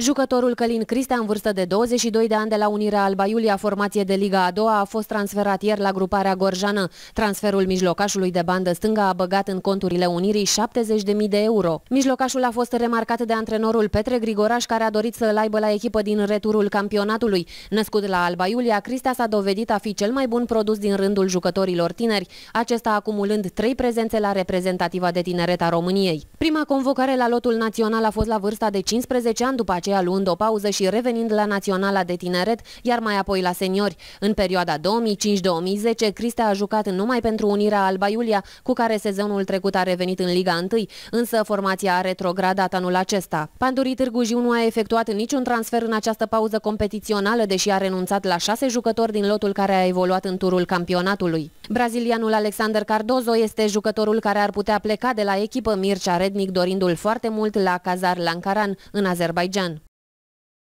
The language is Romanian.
Jucătorul Călin Cristea, în vârstă de 22 de ani de la Unirea Alba Iulia, formație de Liga a doua, a fost transferat ieri la gruparea gorjană. Transferul mijlocașului de bandă stânga a băgat în conturile Unirii 70.000 de euro. Mijlocașul a fost remarcat de antrenorul Petre Grigoraș, care a dorit să-l aibă la echipă din returul campionatului. Născut la Alba Iulia, Cristea s-a dovedit a fi cel mai bun produs din rândul jucătorilor tineri, acesta acumulând trei prezențe la reprezentativa de tineret a României. Prima convocare la lotul național a fost la vârsta de 15 ani după aceea aceea luând o pauză și revenind la Naționala de Tineret, iar mai apoi la seniori. În perioada 2005-2010, Cristea a jucat numai pentru Unirea Alba Iulia, cu care sezonul trecut a revenit în Liga 1, însă formația a retrogradat anul acesta. Pandurii Târgu Jiu nu a efectuat niciun transfer în această pauză competițională, deși a renunțat la șase jucători din lotul care a evoluat în turul campionatului. Brazilianul Alexander Cardozo este jucătorul care ar putea pleca de la echipă Mircea Rednic dorindu-l foarte mult la Kazar Lankaran în Azerbaijan.